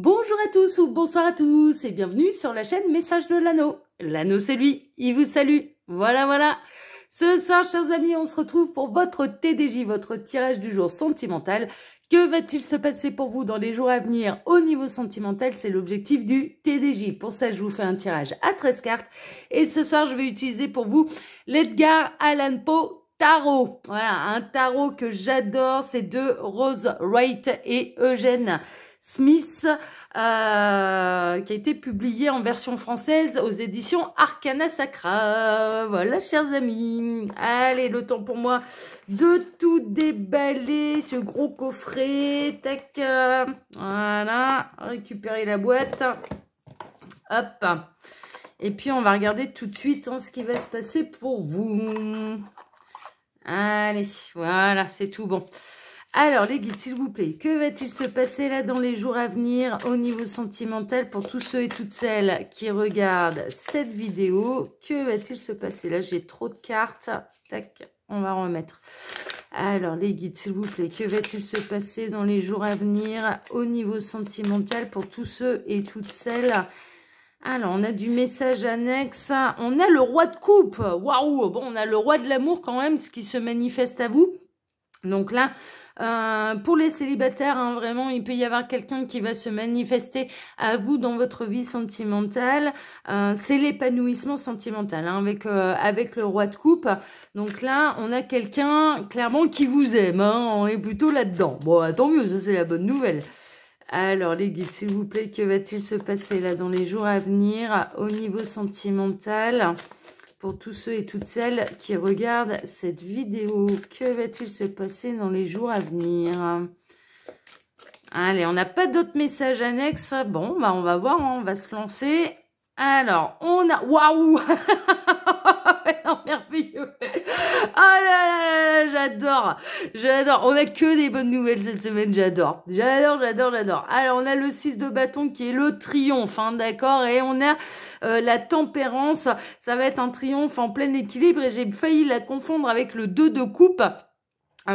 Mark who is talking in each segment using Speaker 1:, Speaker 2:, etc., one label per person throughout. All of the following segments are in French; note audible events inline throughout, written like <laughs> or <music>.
Speaker 1: Bonjour à tous ou bonsoir à tous et bienvenue sur la chaîne Message de l'anneau. L'anneau c'est lui, il vous salue. Voilà voilà. Ce soir chers amis, on se retrouve pour votre TDJ, votre tirage du jour sentimental. Que va-t-il se passer pour vous dans les jours à venir au niveau sentimental C'est l'objectif du TDJ. Pour ça, je vous fais un tirage à 13 cartes. Et ce soir, je vais utiliser pour vous l'Edgar Allan Poe Tarot. Voilà, un tarot que j'adore. C'est de Rose Wright et Eugène Smith, euh, qui a été publié en version française aux éditions Arcana Sacra. Voilà, chers amis. Allez, le temps pour moi de tout déballer, ce gros coffret. Tac, euh, voilà, récupérer la boîte. Hop. Et puis, on va regarder tout de suite hein, ce qui va se passer pour vous. Allez, voilà, c'est tout bon. Alors, les guides, s'il vous plaît, que va-t-il se passer là dans les jours à venir au niveau sentimental pour tous ceux et toutes celles qui regardent cette vidéo Que va-t-il se passer Là, j'ai trop de cartes. Tac, on va remettre. Alors, les guides, s'il vous plaît, que va-t-il se passer dans les jours à venir au niveau sentimental pour tous ceux et toutes celles alors, on a du message annexe. On a le roi de coupe. Waouh Bon, on a le roi de l'amour quand même, ce qui se manifeste à vous. Donc là, euh, pour les célibataires, hein, vraiment, il peut y avoir quelqu'un qui va se manifester à vous dans votre vie sentimentale. Euh, c'est l'épanouissement sentimental hein, avec, euh, avec le roi de coupe. Donc là, on a quelqu'un, clairement, qui vous aime. Hein. on est plutôt là-dedans. Bon, bah, tant mieux, ça, c'est la bonne nouvelle. Alors les guides, s'il vous plaît, que va-t-il se passer là dans les jours à venir au niveau sentimental pour tous ceux et toutes celles qui regardent cette vidéo. Que va-t-il se passer dans les jours à venir Allez, on n'a pas d'autres messages annexes. Bon, bah on va voir, hein, on va se lancer. Alors, on a... Waouh <laughs> <laughs> Oh, merveilleux. Oh là là, j'adore. J'adore. On a que des bonnes nouvelles cette semaine, j'adore. J'adore, j'adore, j'adore. Alors, on a le 6 de bâton qui est le triomphe, hein, d'accord Et on a euh, la tempérance. Ça va être un triomphe en plein équilibre et j'ai failli la confondre avec le 2 de coupe.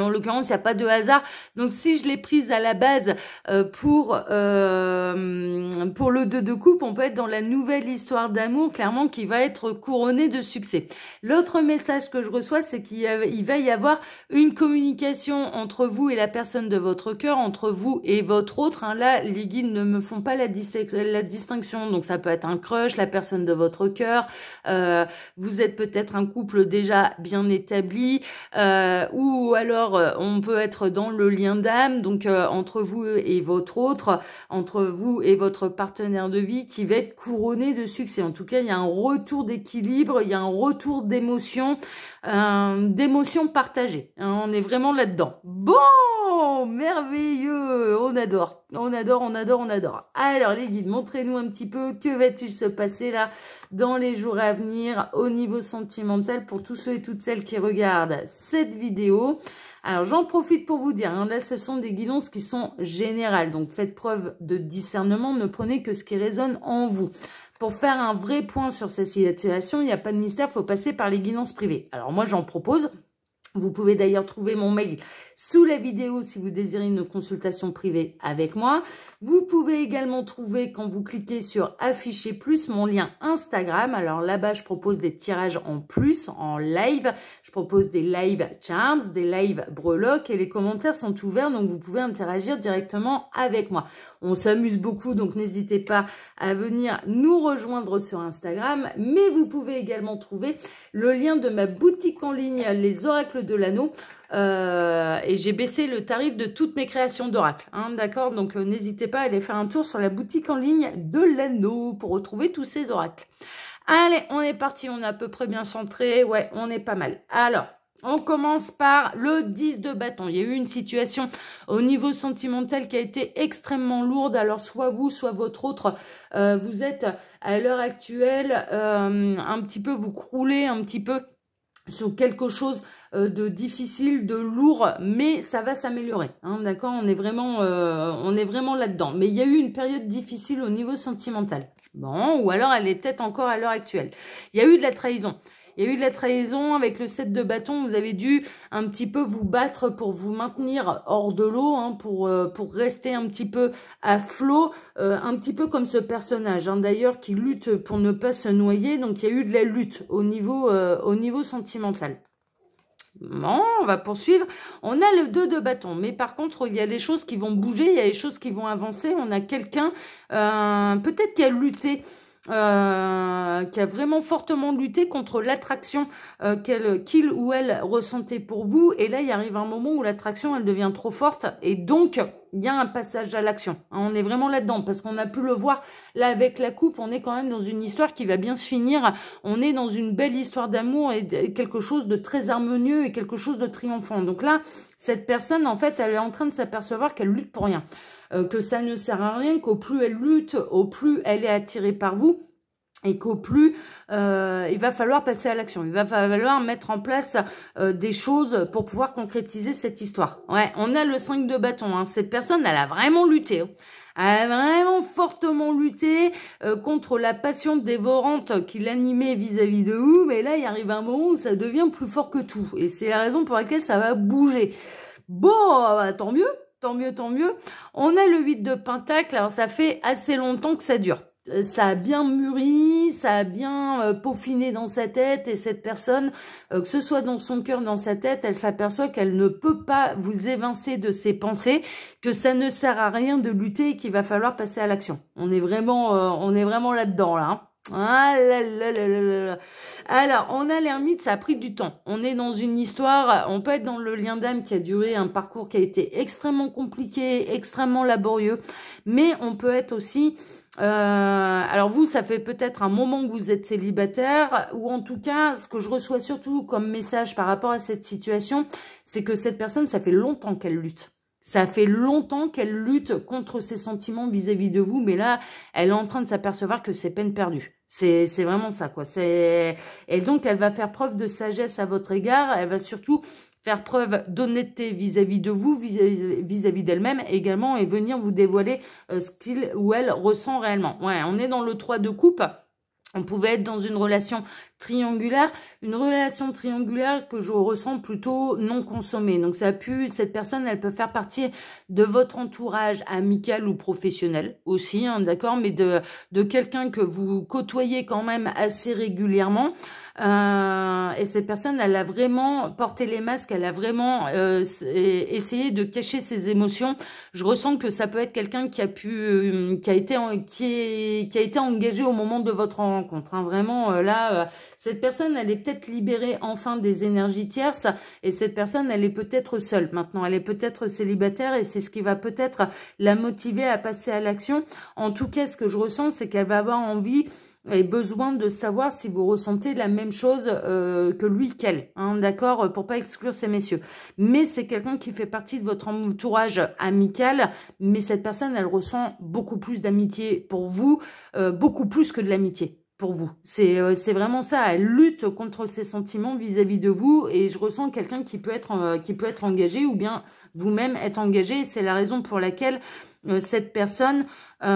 Speaker 1: En l'occurrence, il n'y a pas de hasard. Donc, si je l'ai prise à la base euh, pour, euh, pour le 2 de coupe, on peut être dans la nouvelle histoire d'amour, clairement, qui va être couronnée de succès. L'autre message que je reçois, c'est qu'il va y avoir une communication entre vous et la personne de votre cœur, entre vous et votre autre. Hein, là, les guides ne me font pas la, distinction. Donc, ça peut être un crush, la personne de votre cœur. Euh, vous êtes peut-être un couple déjà bien établi ou alors euh, on peut être dans le lien d'âme, donc euh, entre vous et votre autre, entre vous et votre partenaire de vie qui va être couronné de succès. En tout cas, il y a un retour d'équilibre, il y a un retour d'émotion, d'émotion partagée. Hein. on est vraiment là-dedans. Bon, merveilleux, on adore, on adore, on adore, on adore. Alors les guides, montrez-nous un petit peu que va-t-il se passer là dans les jours à venir au niveau sentimental pour tous ceux et toutes celles qui regardent cette vidéo. Alors, j'en profite pour vous dire, hein, là, ce sont des guidances qui sont générales. Donc, faites preuve de discernement, ne prenez que ce qui résonne en vous. Pour faire un vrai point sur cette situation, il n'y a pas de mystère, faut passer par les guidances privées. Alors, moi, j'en propose, vous pouvez d'ailleurs trouver mon mail sous la vidéo si vous désirez une consultation privée avec moi. Vous pouvez également trouver quand vous cliquez sur afficher plus mon lien Instagram. Alors là-bas, je propose des tirages en plus, en live. Je propose des live charms, des live breloques et les commentaires sont ouverts donc vous pouvez interagir directement avec moi. On s'amuse beaucoup donc n'hésitez pas à venir nous rejoindre sur Instagram. Mais vous pouvez également trouver le lien de ma boutique en ligne Les Oracles de l'Anneau. Euh, et j'ai baissé le tarif de toutes mes créations d'oracles, hein, D'accord Donc euh, n'hésitez pas à aller faire un tour sur la boutique en ligne de l'anneau pour retrouver tous ces oracles. Allez, on est parti, on est à peu près bien centré. Ouais, on est pas mal. Alors, on commence par le 10 de bâton. Il y a eu une situation au niveau sentimental qui a été extrêmement lourde. Alors, soit vous, soit votre autre, euh, vous êtes à l'heure actuelle un petit peu, vous croulez un petit peu sur quelque chose euh, de difficile, de lourd, mais ça va s'améliorer. Hein, d'accord On est vraiment, euh, on est vraiment là-dedans. Mais il y a eu une période difficile au niveau sentimental. Bon, ou alors elle est peut-être encore à l'heure actuelle. Il y a eu de la trahison. Il y a eu de la trahison avec le 7 de bâton. Vous avez dû un petit peu vous battre pour vous maintenir hors de l'eau, hein, pour, euh, pour rester un petit peu à flot, euh, un petit peu comme ce personnage hein, d'ailleurs qui lutte pour ne pas se noyer. Donc il y a eu de la lutte au niveau, euh, au niveau sentimental. Bon, on va poursuivre. On a le 2 de bâton, mais par contre, il y a des choses qui vont bouger, il y a des choses qui vont avancer. On a quelqu'un, peut-être qui a lutté euh, qui a vraiment fortement lutté contre l'attraction euh, qu'elle, qu'il ou elle ressentait pour vous. Et là, il arrive un moment où l'attraction, elle devient trop forte. Et donc, il y a un passage à l'action. Hein, on est vraiment là-dedans parce qu'on a pu le voir là avec la coupe. On est quand même dans une histoire qui va bien se finir. On est dans une belle histoire d'amour et quelque chose de très harmonieux et quelque chose de triomphant. Donc là, cette personne, en fait, elle est en train de s'apercevoir qu'elle lutte pour rien. Euh, que ça ne sert à rien, qu'au plus elle lutte, au plus elle est attirée par vous, et qu'au plus, euh, il va falloir passer à l'action. Il va falloir mettre en place euh, des choses pour pouvoir concrétiser cette histoire. Ouais, on a le 5 de bâton. Hein. Cette personne, elle a vraiment lutté. Hein. Elle a vraiment fortement lutté contre la passion dévorante qui l'animait vis-à-vis de vous. Mais là, il arrive un moment où ça devient plus fort que tout. Et c'est la raison pour laquelle ça va bouger. Bon, bah, tant mieux tant mieux, tant mieux. On a le 8 de Pentacle, alors ça fait assez longtemps que ça dure. Euh, ça a bien mûri, ça a bien euh, peaufiné dans sa tête et cette personne, euh, que ce soit dans son cœur, dans sa tête, elle s'aperçoit qu'elle ne peut pas vous évincer de ses pensées, que ça ne sert à rien de lutter et qu'il va falloir passer à l'action. On est vraiment, on est vraiment là-dedans là. Hein. Ah là là là Alors, on a l'ermite, ça a pris du temps. On est dans une histoire, on peut être dans le lien d'âme qui a duré un parcours qui a été extrêmement compliqué, extrêmement laborieux, mais on peut être aussi... Euh, alors vous, ça fait peut-être un moment que vous êtes célibataire, ou en tout cas, ce que je reçois surtout comme message par rapport à cette situation, c'est que cette personne, ça fait longtemps qu'elle lutte. Ça fait longtemps qu'elle lutte contre ses sentiments vis-à-vis de vous, mais là, elle est en train de s'apercevoir que c'est peine perdue. C'est vraiment ça, quoi. Et donc, elle va faire preuve de sagesse à votre égard. Elle va surtout faire preuve d'honnêteté vis-à-vis de vous, vis-à-vis d'elle-même également, et venir vous dévoiler euh, ce qu'il ou elle ressent réellement. Ouais, on est dans le 3 de coupe. On pouvait être dans une relation triangulaire, une relation triangulaire que je ressens plutôt non consommée. Donc ça pu, cette personne, elle peut faire partie de votre entourage amical ou professionnel aussi, hein, d'accord, mais de, de quelqu'un que vous côtoyez quand même assez régulièrement. Euh, et cette personne, elle a vraiment porté les masques, elle a vraiment euh, essayé de cacher ses émotions. Je ressens que ça peut être quelqu'un qui a pu, euh, qui a été, qui, qui a été engagé au moment de votre rencontre. Hein, vraiment, euh, là, euh, cette personne, elle est peut-être libérée enfin des énergies tierces et cette personne, elle est peut-être seule maintenant. Elle est peut-être célibataire et c'est ce qui va peut-être la motiver à passer à l'action. En tout cas, ce que je ressens, c'est qu'elle va avoir envie et besoin de savoir si vous ressentez la même chose euh, que lui qu'elle, hein, d'accord, pour pas exclure ces messieurs. Mais c'est quelqu'un qui fait partie de votre entourage amical, mais cette personne, elle ressent beaucoup plus d'amitié pour vous, euh, beaucoup plus que de l'amitié, vous. Euh, c'est vraiment ça, elle lutte contre ses sentiments vis-à-vis de vous et je ressens quelqu'un qui, peut être euh, qui peut être engagé ou bien vous-même être engagé. C'est la raison pour laquelle euh, cette personne ne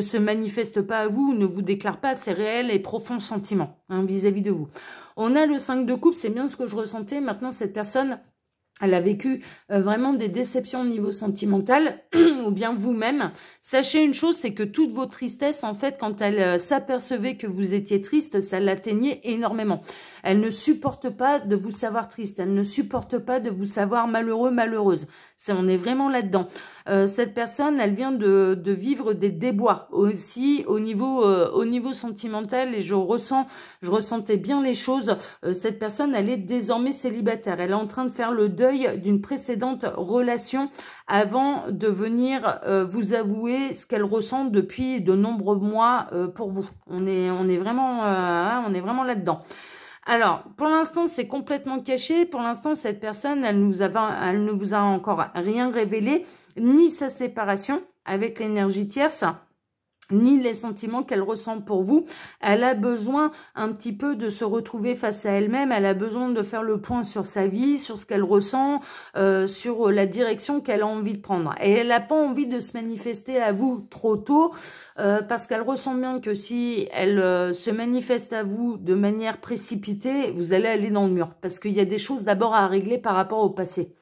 Speaker 1: se manifeste pas à vous, ne vous déclare pas ses réels et profonds sentiments hein, vis-à-vis de vous. On a le 5 de coupe, c'est bien ce que je ressentais. Maintenant, cette personne elle a vécu vraiment des déceptions au niveau sentimental <clears throat> ou bien vous-même, sachez une chose, c'est que toutes vos tristesses, en fait, quand elle euh, s'apercevait que vous étiez triste, ça l'atteignait énormément. Elle ne supporte pas de vous savoir triste, elle ne supporte pas de vous savoir malheureux, malheureuse. on est vraiment là-dedans. Euh, cette personne, elle vient de, vivre des déboires aussi au niveau, euh, au niveau sentimental et je ressens, je ressentais bien les choses. cette personne, elle est désormais célibataire. Elle est en train de faire le deuil d'une précédente relation avant de venir euh, vous avouer ce qu'elle ressent depuis de nombreux mois euh, pour vous. On est, on est vraiment, euh, hein, on est vraiment là-dedans. Alors, pour l'instant, c'est complètement caché. Pour l'instant, cette personne, elle, nous elle ne vous a encore rien révélé, ni sa séparation avec l'énergie tierce, ni les sentiments qu'elle ressent pour vous. Elle a besoin un petit peu de se retrouver face à elle-même, elle a besoin de faire le point sur sa vie, sur ce qu'elle ressent, euh, sur la direction qu'elle a envie de prendre. Et elle n'a pas envie de se manifester à vous trop tôt, euh, parce qu'elle ressent bien que si elle euh, se manifeste à vous de manière précipitée, vous allez aller dans le mur, parce qu'il y a des choses d'abord à régler par rapport au passé.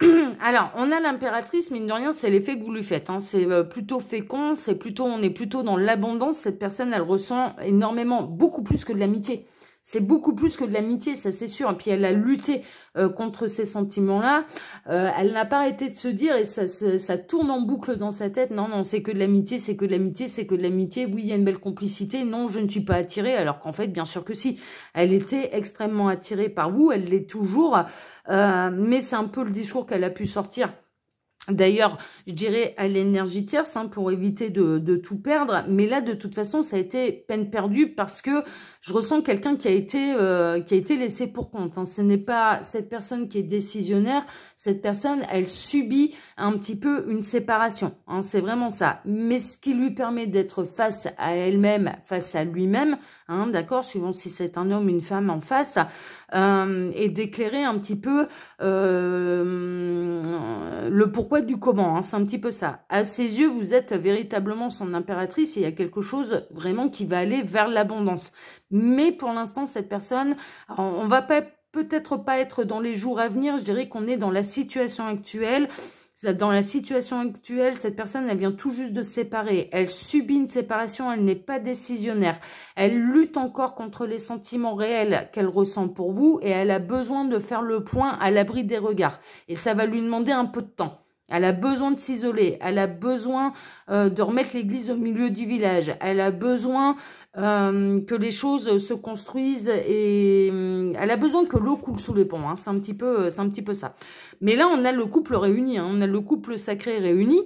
Speaker 1: <clears throat> Alors, on a l'impératrice, mine de rien, c'est l'effet que vous lui faites. Hein. C'est euh, plutôt fécond, c'est plutôt, on est plutôt dans l'abondance. Cette personne, elle ressent énormément, beaucoup plus que de l'amitié. C'est beaucoup plus que de l'amitié, ça c'est sûr. Et puis elle a lutté euh, contre ces sentiments-là. Euh, elle n'a pas arrêté de se dire, et ça, tourne en boucle dans sa tête, non, non, c'est que de l'amitié, c'est que de l'amitié, c'est que de l'amitié. Oui, il y a une belle complicité. Non, je ne suis pas attirée. Alors qu'en fait, bien sûr que si. Elle était extrêmement attirée par vous, elle l'est toujours. Euh, mais c'est un peu le discours qu'elle a pu sortir D'ailleurs, je dirais à l'énergie tierce hein, pour éviter de, tout perdre. Mais là, de toute façon, ça a été peine perdue parce que je ressens quelqu'un qui a été euh, qui a été laissé pour compte. Hein. Ce n'est pas cette personne qui est décisionnaire. Cette personne, elle subit un petit peu une séparation. Hein. C'est vraiment ça. Mais ce qui lui permet d'être face à elle-même, face à lui-même, d'accord, suivant si c'est un homme, une femme en face, euh, et d'éclairer un petit peu euh, le pourquoi du comment, hein, c'est un petit peu ça. À ses yeux, vous êtes véritablement son impératrice et il y a quelque chose vraiment qui va aller vers l'abondance. Mais pour l'instant, cette personne, on va peut-être pas être dans les jours à venir, je dirais qu'on est dans la situation actuelle. Dans la situation actuelle, cette personne, elle vient tout juste de séparer. Elle subit une séparation, elle n'est pas décisionnaire. Elle lutte encore contre les sentiments réels qu'elle ressent pour vous et elle a besoin de faire le point à l'abri des regards. Et ça va lui demander un peu de temps. Elle a besoin de s'isoler. Elle a besoin euh, de remettre l'église au milieu du village. Elle a besoin euh, que les choses se construisent et euh, elle a besoin que l'eau coule sous les ponts. Hein. C'est un petit peu, c'est un petit peu ça. Mais là, on a le couple réuni. Hein. On a le couple sacré réuni.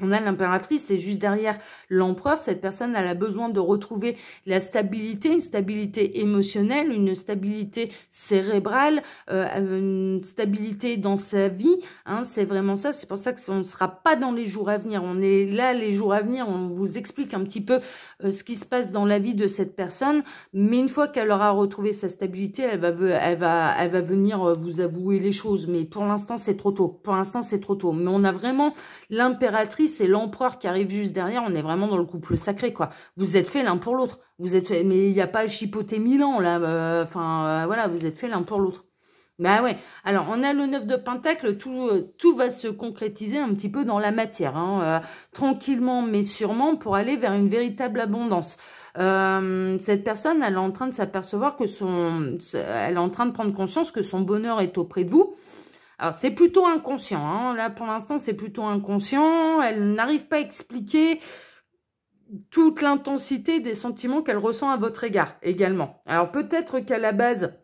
Speaker 1: On a l'impératrice, c'est juste derrière l'empereur. Cette personne, elle a besoin de retrouver la stabilité, une stabilité émotionnelle, une stabilité cérébrale, euh, une stabilité dans sa vie. Hein, c'est vraiment ça. C'est pour ça que on ne sera pas dans les jours à venir. On est là les jours à venir. On vous explique un petit peu euh, ce qui se passe dans la vie de cette personne. Mais une fois qu'elle aura retrouvé sa stabilité, elle va, elle va, elle va venir euh, vous avouer les choses. Mais pour l'instant, c'est trop tôt. Pour l'instant, c'est trop tôt. Mais on a vraiment l'impératrice c'est l'empereur qui arrive juste derrière, on est vraiment dans le couple sacré, quoi. Vous êtes fait l'un pour l'autre. Vous êtes mais il n'y a pas à chipoter Milan, là. Euh, enfin, euh, voilà, vous êtes fait l'un pour l'autre. Bah ouais. Alors, on a le 9 de Pentacle, tout, euh, tout va se concrétiser un petit peu dans la matière, hein, tranquillement mais sûrement pour aller vers une véritable abondance. cette personne, elle est en train de s'apercevoir que son, elle est en train de prendre conscience que son bonheur est auprès de vous alors, c'est plutôt inconscient. Hein. Là, pour l'instant, c'est plutôt inconscient. Elle n'arrive pas à expliquer toute l'intensité des sentiments qu'elle ressent à votre égard également. Alors, peut-être qu'à la base,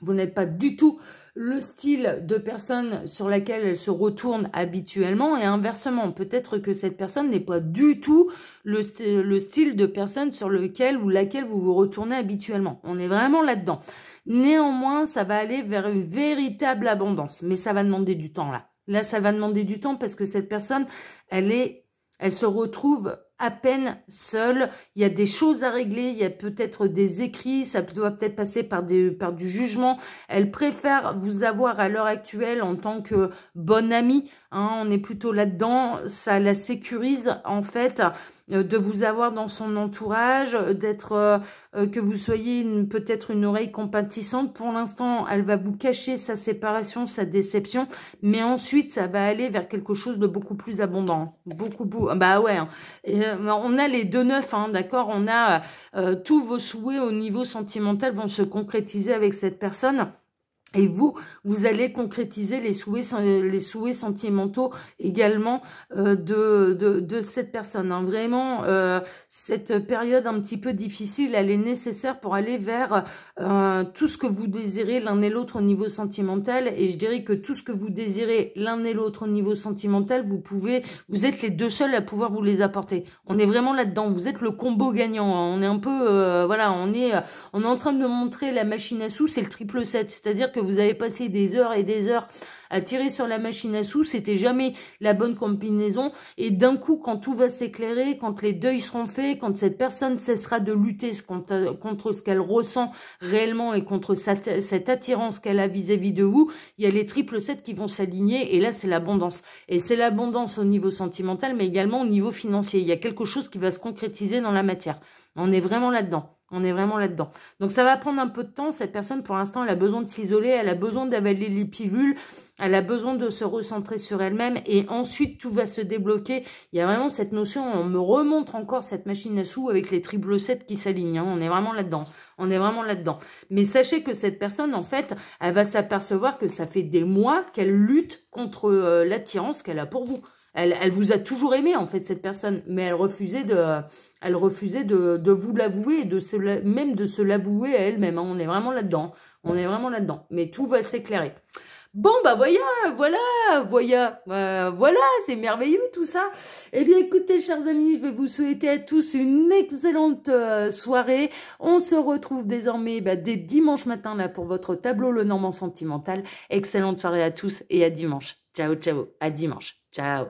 Speaker 1: vous n'êtes pas du tout le style de personne sur laquelle elle se retourne habituellement et inversement. Peut-être que cette personne n'est pas du tout le, le, style de personne sur lequel ou laquelle vous vous retournez habituellement. On est vraiment là-dedans. Néanmoins, ça va aller vers une véritable abondance. Mais ça va demander du temps, là. Là, ça va demander du temps parce que cette personne, elle est, elle se retrouve à peine seule. Il y a des choses à régler, il y a peut-être des écrits, ça doit peut-être passer par, des, par du jugement. Elle préfère vous avoir à l'heure actuelle en tant que bonne amie. Hein. on est plutôt là-dedans. Ça la sécurise, en fait. Euh, de vous avoir dans son entourage, euh, d'être euh, que vous soyez peut-être une oreille compatissante. Pour l'instant, elle va vous cacher sa séparation, sa déception, mais ensuite, ça va aller vers quelque chose de beaucoup plus abondant. Beaucoup, beaucoup ah bah ouais. Hein. on a les deux neufs, hein, d'accord On a tous vos souhaits au niveau sentimental vont se concrétiser avec cette personne. Et vous, vous allez concrétiser les souhaits, les souhaits sentimentaux également euh, de, de, cette personne. Hein. Vraiment, euh, cette période un petit peu difficile, elle est nécessaire pour aller vers euh, tout ce que vous désirez l'un et l'autre au niveau sentimental. Et je dirais que tout ce que vous désirez l'un et l'autre au niveau sentimental, vous pouvez, vous êtes les deux seuls à pouvoir vous les apporter. On est vraiment là-dedans. Vous êtes le combo gagnant. Hein. On est un peu, voilà, on est, on est en train de montrer la machine à sous, c'est le triple 7. C'est-à-dire que que vous avez passé des heures et des heures à tirer sur la machine à sous, c'était jamais la bonne combinaison. Et d'un coup, quand tout va s'éclairer, quand les deuils seront faits, quand cette personne cessera de lutter contre, ce qu'elle ressent réellement et contre cette, attirance qu'elle a vis-à-vis de vous, il y a les triples 7 qui vont s'aligner et là, c'est l'abondance. Et c'est l'abondance au niveau sentimental, mais également au niveau financier. Il y a quelque chose qui va se concrétiser dans la matière. On est vraiment là-dedans. On est vraiment là-dedans. Donc, ça va prendre un peu de temps. Cette personne, pour l'instant, elle a besoin de s'isoler, elle a besoin d'avaler les pilules, elle a besoin de se recentrer sur elle-même et ensuite, tout va se débloquer. Il y a vraiment cette notion, on me remonte encore cette machine à sous avec les triple 7 qui s'alignent. Hein. On est vraiment là-dedans. On est vraiment là-dedans. Mais sachez que cette personne, en fait, elle va s'apercevoir que ça fait des mois qu'elle lutte contre euh, l'attirance qu'elle a pour vous elle, vous a toujours aimé, en fait, cette personne, mais elle refusait de, elle refusait de, vous l'avouer, de même de se l'avouer à elle-même. Hein. On est vraiment là-dedans. On est vraiment là-dedans. Mais tout va s'éclairer. Bon, bah voilà, voilà, voilà, euh, voilà, c'est merveilleux tout ça. Eh bien, écoutez, chers amis, je vais vous souhaiter à tous une excellente euh, soirée. On se retrouve désormais bah, dès dimanche matin là pour votre tableau Le Normand Sentimental. Excellente soirée à tous et à dimanche. Ciao, ciao, à dimanche. Ciao.